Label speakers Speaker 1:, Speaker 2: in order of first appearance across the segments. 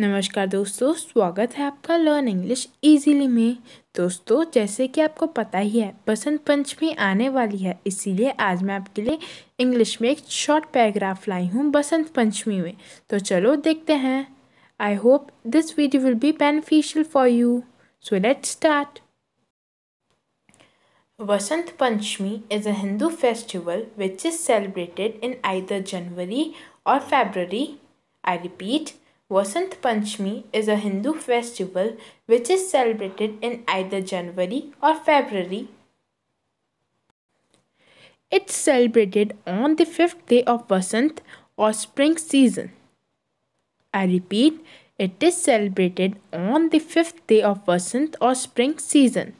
Speaker 1: नमस्कार दोस्तों स्वागत है आपका लर्न इंग्लिश इजीली में दोस्तों जैसे कि आपको पता ही है बसंत पंचमी आने वाली है इसीलिए आज मैं आपके लिए इंग्लिश में एक शॉर्ट पैराग्राफ लाई हूँ बसंत पंचमी में तो चलो देखते हैं I hope this video will be beneficial for you so let start Vasant Panchami is a Hindu festival which is celebrated in I January और February I repeat Vasant Panchami is a Hindu festival which is celebrated in either January or February. It's celebrated on the fifth day of Vasant or spring season. I repeat, it is celebrated on the fifth day of Vasant or spring season.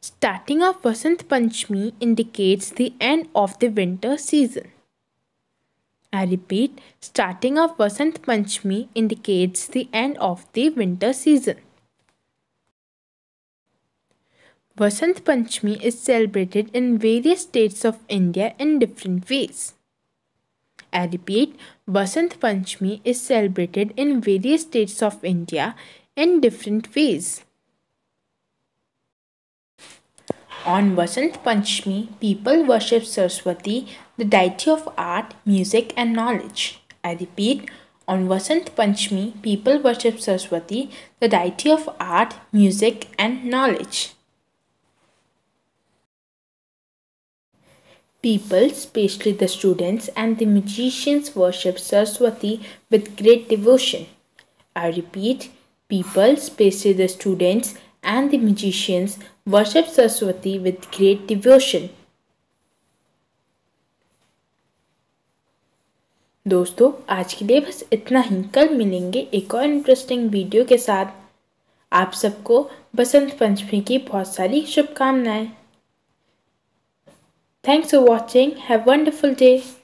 Speaker 1: Starting of Vasant Panchami indicates the end of the winter season. I repeat, starting of Vasant Panchami indicates the end of the winter season. Vasant Panchami is celebrated in various states of India in different ways. I repeat, Vasant Panchami is celebrated in various states of India in different ways. On Vasant Panchami, people worship Saraswati, the deity of art, music, and knowledge. I repeat, on Vasant Panchami, people worship Saraswati, the deity of art, music, and knowledge. People, especially the students and the magicians, worship Saraswati with great devotion. I repeat, people, especially the students and the magicians worship Saraswati with great devotion. दोस्तों आज के लिए बस इतना ही कल मिलेंगे एक और इंटरेस्टिंग वीडियो के साथ आप सबको बसंत पंचमी की बहुत सारी शुभकामनाएं thanks for watching have wonderful day